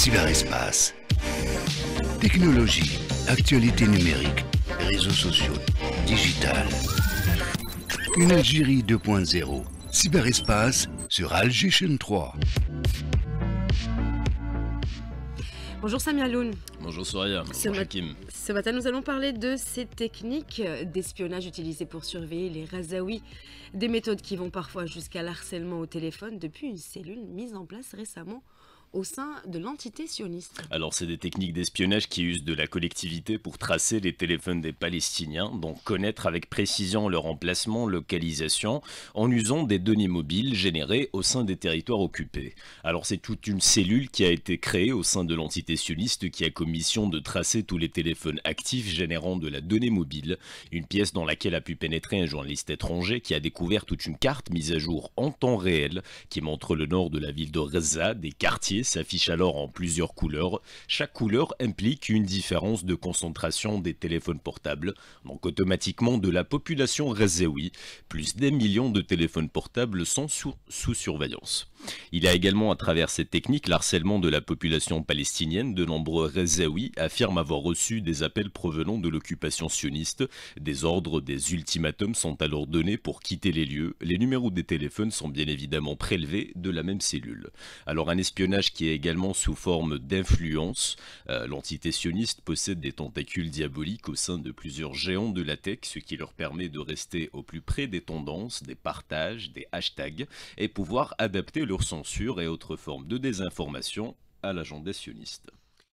cyberespace. Technologie, actualité numérique, réseaux sociaux, digital. Une Algérie 2.0, cyberespace sur Algérie 3. Bonjour Samia Loun. Bonjour Soraya. Bonjour Hakim. ce matin, nous allons parler de ces techniques d'espionnage utilisées pour surveiller les Razaouis. Des méthodes qui vont parfois jusqu'à l'harcèlement au téléphone depuis une cellule mise en place récemment au sein de l'entité sioniste. Alors, c'est des techniques d'espionnage qui usent de la collectivité pour tracer les téléphones des Palestiniens, donc connaître avec précision leur emplacement, localisation, en usant des données mobiles générées au sein des territoires occupés. Alors, c'est toute une cellule qui a été créée au sein de l'entité sioniste qui a comme mission de tracer tous les téléphones actifs générant de la donnée mobile, une pièce dans laquelle a pu pénétrer un journaliste étranger qui a découvert toute une carte mise à jour en temps réel qui montre le nord de la ville de Reza, des quartiers s'affiche alors en plusieurs couleurs. Chaque couleur implique une différence de concentration des téléphones portables, donc automatiquement de la population rezaoui, Plus des millions de téléphones portables sont sous, surveillance. Il a également, à travers cette technique, l'harcèlement de la population palestinienne. De nombreux rezaouis affirment avoir reçu des appels provenant de l'occupation sioniste. Des ordres, des ultimatums sont alors donnés pour quitter les lieux. Les numéros des téléphones sont bien évidemment prélevés de la même cellule. Alors un espionnage qui est également sous forme d'influence. Euh, l'entité sioniste possède des tentacules diaboliques au sein de plusieurs géants de la tech, ce qui leur permet de rester au plus près des tendances, des partages, des hashtags, et pouvoir adapter leur censure et autres formes de désinformation à l'agenda sioniste.